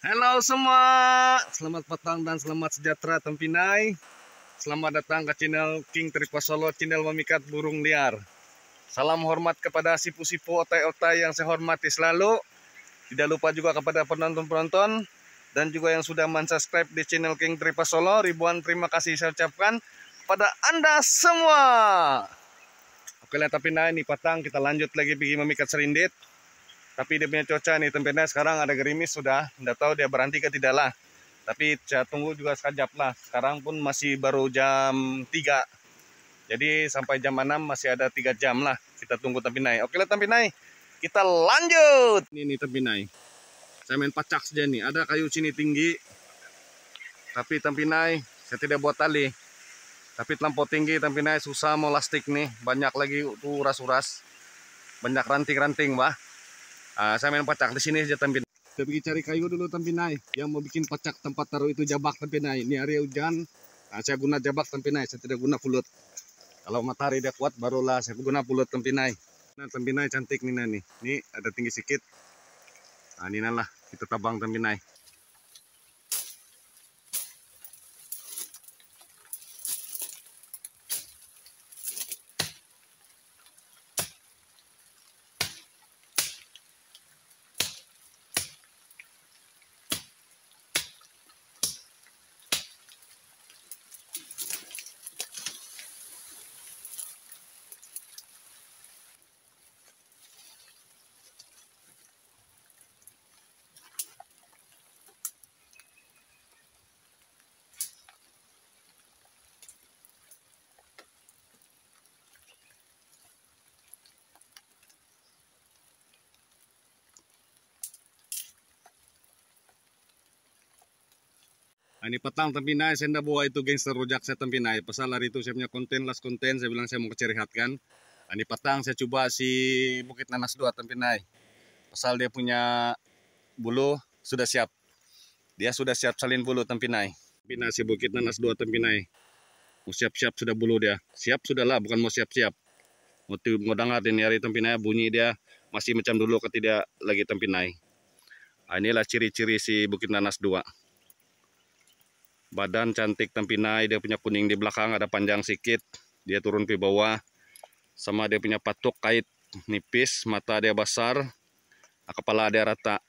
Halo semua, selamat petang dan selamat sejahtera Tempinai. Selamat datang ke channel King Tripa Solo, channel memikat burung liar. Salam hormat kepada si sipu otai-otai yang saya hormati selalu. Tidak lupa juga kepada penonton-penonton dan juga yang sudah mensubscribe di channel King Tripa Solo. Ribuan terima kasih saya ucapkan kepada Anda semua. Oke lah, tapi nah ini petang kita lanjut lagi pergi memikat serindit. Tapi dia punya cuaca nih tempatnya sekarang ada gerimis sudah. Nggak tahu dia berhenti ke tidak lah. Tapi saya tunggu juga sekejap lah. Sekarang pun masih baru jam 3. Jadi sampai jam 6 masih ada 3 jam lah. Kita tunggu tempinai Oke lah tempinai Kita lanjut. Ini nih naik. Saya main pacak saja nih. Ada kayu sini tinggi. Tapi tempinai saya tidak buat tali. Tapi terlampau tinggi tempinai susah mau lastik nih. Banyak lagi tuh uras-uras. Banyak ranting-ranting bah uh, saya main pacak di sini aja tampil kita pergi cari kayu dulu naik. yang mau bikin pacak tempat taruh itu jabak naik. ini hari hujan nah, saya guna jabak naik. saya tidak guna pulut kalau matahari dia kuat barulah saya guna pulut tampinai nah naik cantik nih nih ini ada tinggi sedikit nah ini lah kita tabang naik. Ini petang tempinai, saya ndak buah itu gangster rujak saya tempinai. Pasal lari itu saya punya konten, last konten, saya bilang saya mau kecerihatkan. Ini petang saya coba si Bukit Nanas 2 tempinai. Pasal dia punya bulu sudah siap. Dia sudah siap salin bulu tempinai. Tampinay si Bukit Nanas 2 tempinai. Mau siap-siap sudah bulu dia. Siap sudah lah, bukan mau siap-siap. Mau, mau dengar ini hari tempinai, bunyi dia masih macam dulu ketidak lagi tempinai. Nah, inilah ciri-ciri si Bukit Nanas dua badan cantik tempinai dia punya kuning di belakang ada panjang sikit dia turun ke bawah sama dia punya patuk kait nipis mata dia besar ah, kepala dia rata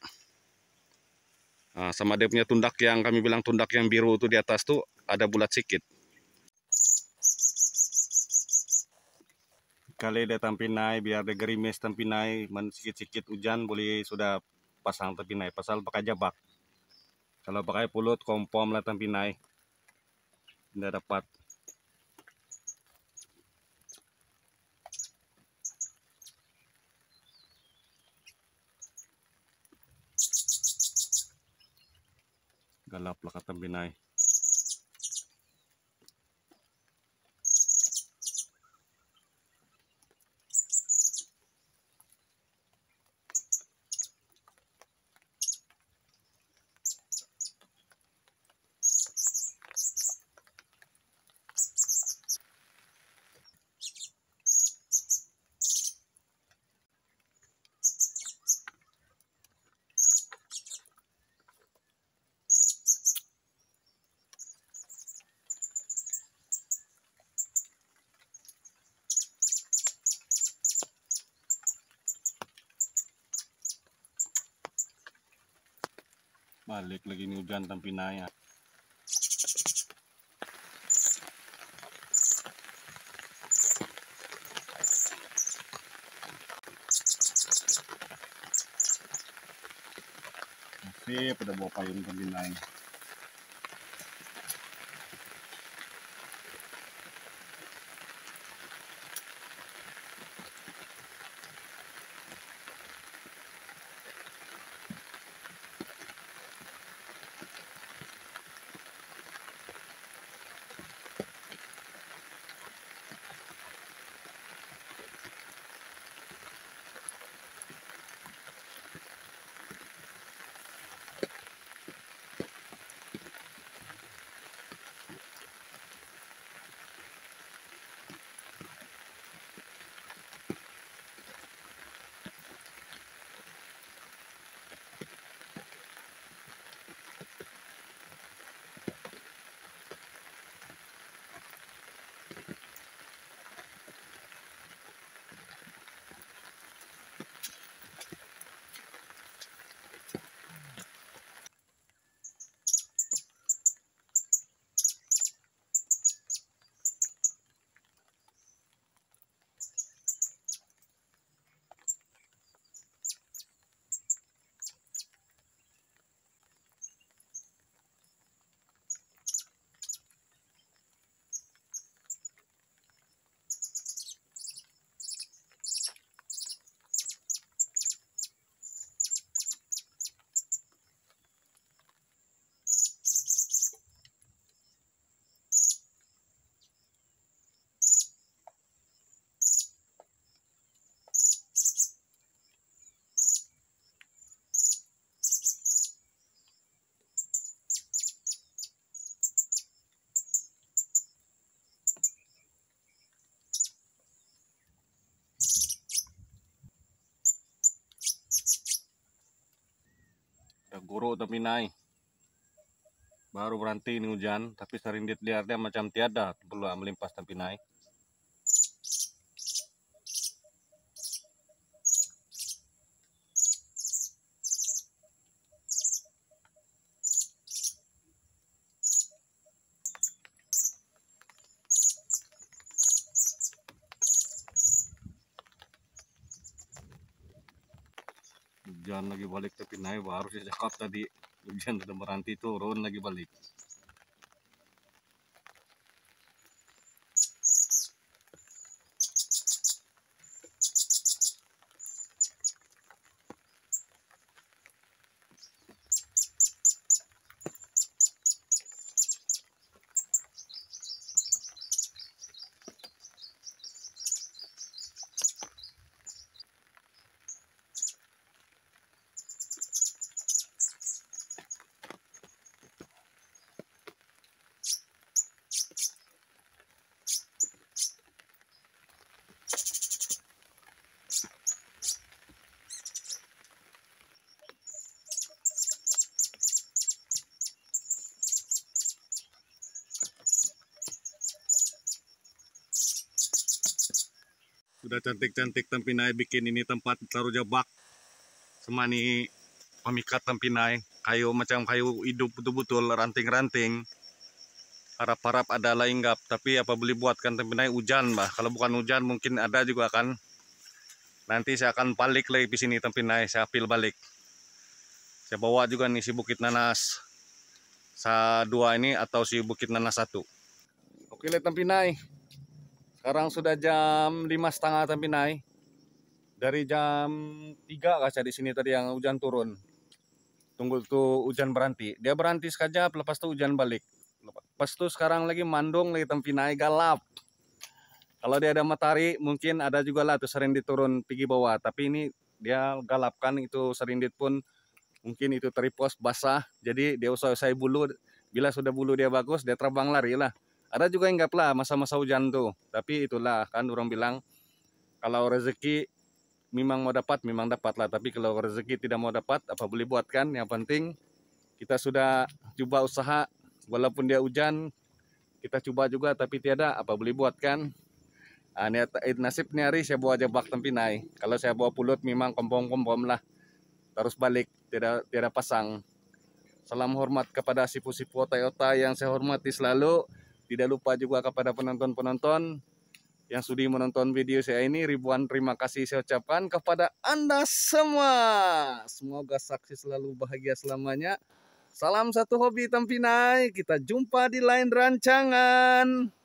ah, sama dia punya tundak yang kami bilang tundak yang biru itu di atas tuh ada bulat sikit kali dia tempinai biar dia gerimis tempinai sikit-sikit hujan boleh sudah pasang tempinai pasal pakai jabak Kalau pakai pulut kompom latang Pinay, hindi dapat. Galap lakatang Pinay. balik lagi ini hujan tapi naik Oke, pada bawa payung tapi naik Buru tapi naik. Baru berhenti ini hujan, tapi serindit dia macam tiada. Belum melimpas tapi naik. lagi balik tapi naik baru sejak tadi hujan udah meranti turun lagi balik Udah cantik-cantik tempinai bikin ini tempat taruh jebak. Semani pemikat tempinai. Kayu macam kayu hidup betul-betul ranting-ranting. Harap-harap ada lainggap. Tapi apa beli buatkan tempinai hujan bah. Kalau bukan hujan mungkin ada juga kan. Nanti saya akan balik lagi di sini tempinai. Saya pil balik. Saya bawa juga nih si bukit nanas. Sa dua ini atau si bukit nanas satu. Oke, lihat tempinai. Sekarang sudah jam lima setengah tapi naik. Dari jam 3 kaca di sini tadi yang hujan turun. Tunggu tuh hujan berhenti. Dia berhenti sekejap lepas tuh hujan balik. Lepas tuh sekarang lagi mandung lagi tempi naik galap. Kalau dia ada matahari mungkin ada juga lah tuh sering diturun pergi bawah. Tapi ini dia galapkan itu serindit pun mungkin itu teripos basah. Jadi dia usah usai bulu. Bila sudah bulu dia bagus dia terbang lari lah. Ada juga yang lah masa-masa hujan tuh. Tapi itulah kan orang bilang kalau rezeki memang mau dapat memang dapat lah. Tapi kalau rezeki tidak mau dapat apa boleh buatkan Yang penting kita sudah coba usaha walaupun dia hujan kita coba juga tapi tiada apa boleh buatkan. kan. Nah, nasib ini hari saya bawa jebak naik Kalau saya bawa pulut memang kompom-kompom lah. Terus balik tidak tidak pasang. Salam hormat kepada sipu-sipu otai-otai yang saya hormati selalu. Tidak lupa juga kepada penonton-penonton yang sudah menonton video saya ini. Ribuan terima kasih saya ucapkan kepada Anda semua. Semoga saksi selalu bahagia selamanya. Salam satu hobi Tempinai. Kita jumpa di lain rancangan.